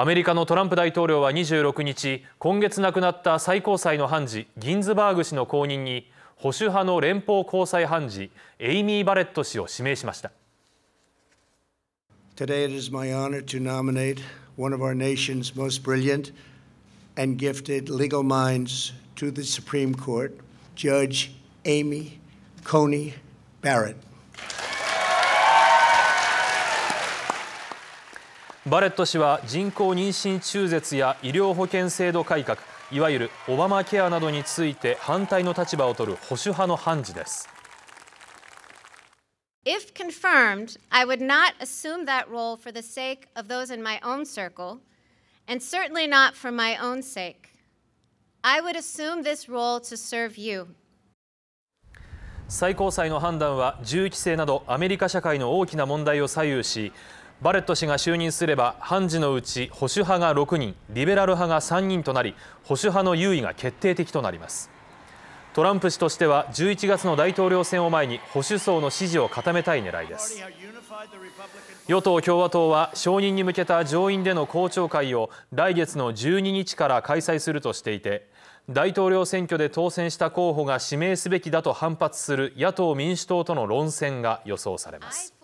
アメリカのトランプ大統領は26日今月亡くなった最高裁の判事ギンズバーグ氏の後任に保守派の連邦高裁判事エイミー・バレット氏を指名しました Today it is my honor to nominate one of our nation's most brilliant and gifted legal minds to the Supreme Court, Judge Amy Coney Barrett. バレット氏は人工妊娠中絶や医療保険制度改革いわゆるオバマケアなどについて反対の立場を取る保守派の判事です If confirmed, I would not assume that role for the sake of those in my own circle, and certainly not for my own sake. I would assume this role to serve you. 最高裁の判断は銃規制などアメリカ社会の大きな問題を左右しバレット氏が就任すれば判事のうち保守派が6人リベラル派が3人となり保守派の優位が決定的となりますトランプ氏としては11月の大統領選を前に保守層の支持を固めたい狙いです与党・共和党は承認に向けた上院での公聴会を来月の12日から開催するとしていて大統領選挙で当選した候補が指名すべきだと反発する野党・民主党との論戦が予想されます